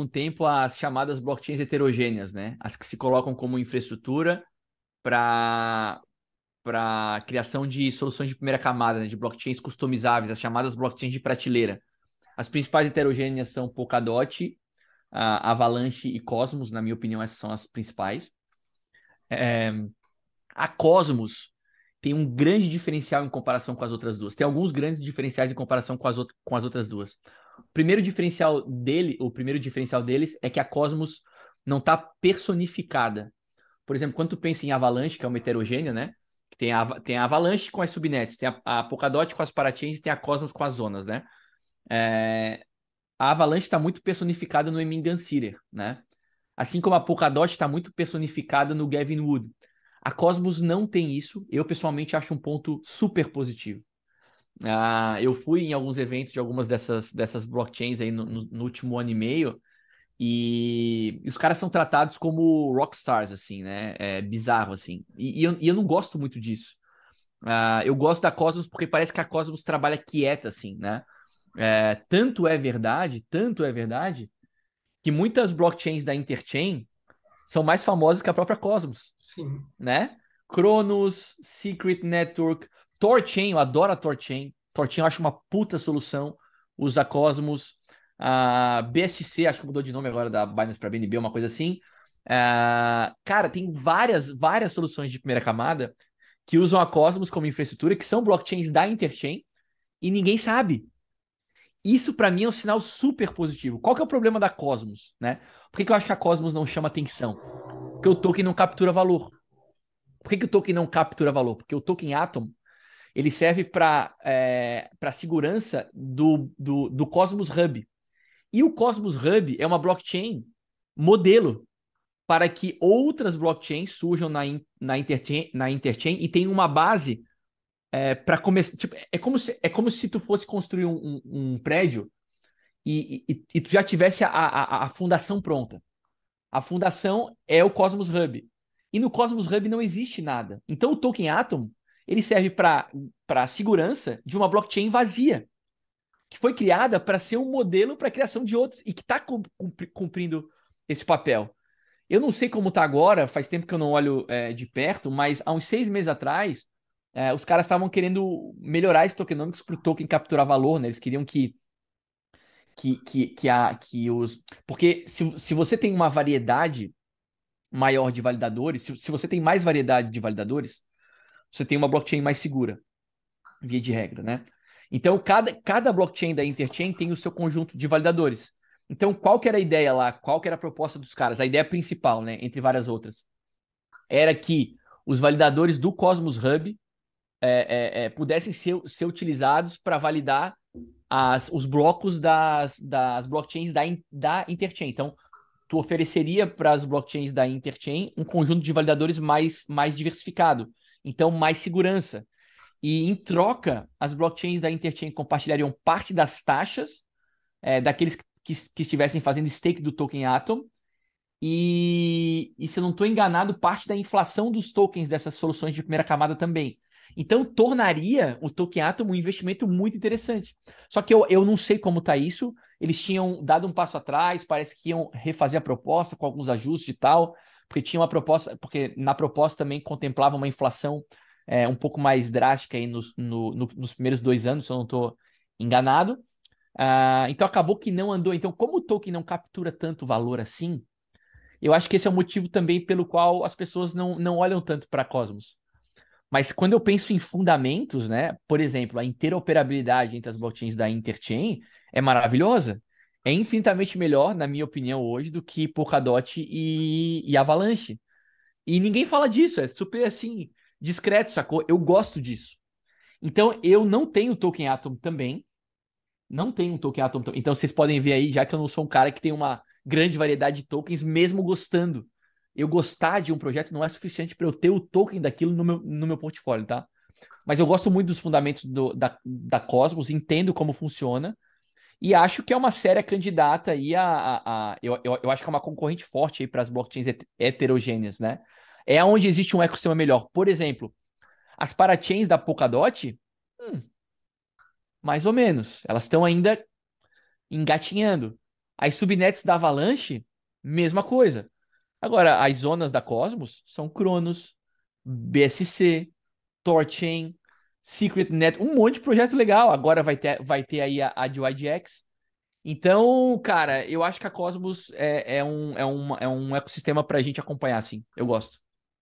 algum tempo as chamadas blockchains heterogêneas, né? As que se colocam como infraestrutura para para criação de soluções de primeira camada, né? de blockchains customizáveis, as chamadas blockchains de prateleira. As principais heterogêneas são Polkadot, Avalanche e Cosmos, na minha opinião, essas são as principais. É... a Cosmos tem um grande diferencial em comparação com as outras duas. Tem alguns grandes diferenciais em comparação com as, com as outras duas primeiro diferencial dele, o primeiro diferencial deles é que a Cosmos não está personificada. Por exemplo, quando tu pensa em Avalanche, que é uma heterogênea, né? Tem a, tem a Avalanche com as subnets, tem a, a Polkadot com as parachains e tem a Cosmos com as zonas, né? É, a Avalanche está muito personificada no Emin Gansirer, né? Assim como a Polkadot está muito personificada no Gavin Wood. A Cosmos não tem isso, eu pessoalmente acho um ponto super positivo. Ah, eu fui em alguns eventos de algumas dessas, dessas blockchains aí no, no, no último ano e meio, e, e os caras são tratados como rockstars, assim, né? É bizarro, assim. E, e, eu, e eu não gosto muito disso. Uh, eu gosto da Cosmos porque parece que a Cosmos trabalha quieta, assim, né? É, tanto é verdade, tanto é verdade, que muitas blockchains da Interchain são mais famosas que a própria Cosmos. Sim. Né? Cronos, Secret Network, Torchain, eu adoro a Torchain. Torchain eu acho uma puta solução. Usa Cosmos. A BSC, acho que mudou de nome agora da Binance para BNB, uma coisa assim. Uh, cara, tem várias, várias soluções de primeira camada que usam a Cosmos como infraestrutura, que são blockchains da Interchain, e ninguém sabe. Isso para mim é um sinal super positivo. Qual que é o problema da Cosmos, né? Por que, que eu acho que a Cosmos não chama atenção? Porque o token não captura valor. Por que, que o token não captura valor? Porque o token Atom ele serve para é, a segurança do, do, do Cosmos Hub. E o Cosmos Hub é uma blockchain modelo para que outras blockchains surjam na, na, interchain, na interchain e tenham uma base é, para começar. Tipo, é, como se, é como se tu fosse construir um, um, um prédio e, e, e, tu já tivesse a, a, a fundação pronta. A fundação é o Cosmos Hub. E no Cosmos Hub não existe nada. Então o token Atom ele serve para a segurança de uma blockchain vazia, que foi criada para ser um modelo para a criação de outros e que está cumprindo esse papel. Eu não sei como está agora, faz tempo que eu não olho é, de perto, mas há uns seis meses atrás, é, os caras estavam querendo melhorar esse tokenomics para o token capturar valor, né? Eles queriam que que, que, que, a, que os. Porque se, se você tem uma variedade maior de validadores, se, se você tem mais variedade de validadores, você tem uma blockchain mais segura, via de regra, né? Então, cada, cada blockchain da Interchain tem o seu conjunto de validadores. Então, qual que era a ideia lá? Qual que era a proposta dos caras? A ideia principal, né? Entre várias outras. Era que os validadores do Cosmos Hub é, é, é, pudessem ser, ser utilizados para validar as, os blocos das, das blockchains da, da Interchain. Então, tu ofereceria para as blockchains da Interchain um conjunto de validadores mais, mais diversificado. Então, mais segurança. E em troca, as blockchains da Interchain compartilhariam parte das taxas é, daqueles que, que, estivessem fazendo stake do token Atom. E, e se eu não estou enganado, parte da inflação dos tokens dessas soluções de primeira camada também. Então, tornaria o token Atom um investimento muito interessante. Só que eu, eu não sei como está isso. Eles tinham dado um passo atrás, parece que iam refazer a proposta com alguns ajustes e tal porque tinha uma proposta, porque na proposta também contemplava uma inflação é, um pouco mais drástica aí nos, no, no, nos primeiros dois anos, se eu não estou enganado. Uh, então acabou que não andou. Então, como o token não captura tanto valor assim, eu acho que esse é o motivo também pelo qual as pessoas não, não olham tanto para Cosmos. Mas quando eu penso em fundamentos, né? Por exemplo, a interoperabilidade entre as blockchains da Interchain é maravilhosa é infinitamente melhor, na minha opinião, hoje, do que Polkadot e, e Avalanche. E ninguém fala disso, é super assim, discreto, sacou? Eu gosto disso. Então, eu não tenho token Atom também. Não tenho token Atom também. Então, vocês podem ver aí, já que eu não sou um cara que tem uma grande variedade de tokens, mesmo gostando. Eu gostar de um projeto não é suficiente para eu ter o token daquilo no meu, no meu portfólio, tá? Mas eu gosto muito dos fundamentos do, da, da Cosmos, entendo como funciona e acho que é uma séria candidata aí a. a, a eu, eu, eu, acho que é uma concorrente forte aí para as blockchains heterogêneas, né? É onde existe um ecossistema melhor. Por exemplo, as parachains da Polkadot, hum, mais ou menos. Elas estão ainda engatinhando. As subnets da Avalanche, mesma coisa. Agora, as zonas da Cosmos são Cronos, BSC, Torchain, Secret Net, um monte de projeto legal. Agora vai ter, vai ter aí a, a de Então, cara, eu acho que a Cosmos é, é um, é, um é um ecossistema para a gente acompanhar, assim. Eu gosto.